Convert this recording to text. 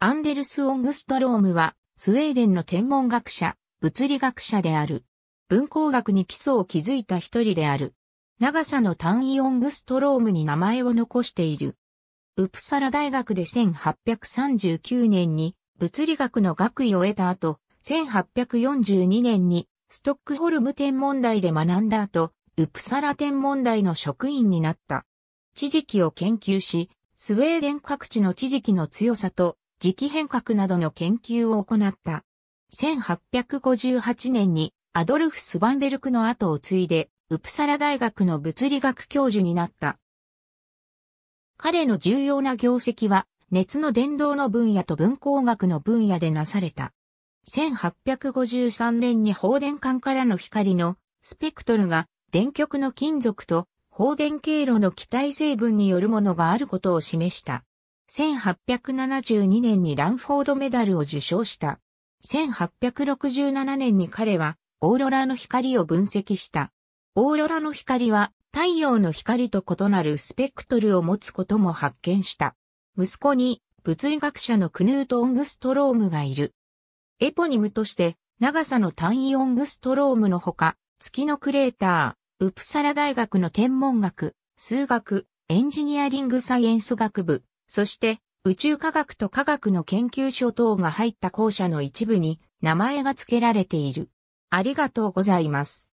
アンデルス・オングストロームは、スウェーデンの天文学者、物理学者である。文工学に基礎を築いた一人である。長さの単位オングストロームに名前を残している。ウプサラ大学で1839年に物理学の学位を得た後、1842年にストックホルム天文台で学んだ後、ウプサラ天文台の職員になった。地磁気を研究し、スウェーデン各地の地磁気の強さと磁気変革などの研究を行った。1858年にアドルフ・スバンベルクの後を継いで、ウプサラ大学の物理学教授になった。彼の重要な業績は、熱の伝導の分野と分光学の分野でなされた。1853年に放電管からの光のスペクトルが電極の金属と放電経路の気体成分によるものがあることを示した。1872年にランフォードメダルを受賞した。1867年に彼はオーロラの光を分析した。オーロラの光は太陽の光と異なるスペクトルを持つことも発見した。息子に物理学者のクヌート・オングストロームがいる。エポニムとして長さの単位オングストロームのほか、月のクレーター、ウプサラ大学の天文学、数学、エンジニアリングサイエンス学部、そして、宇宙科学と科学の研究所等が入った校舎の一部に名前が付けられている。ありがとうございます。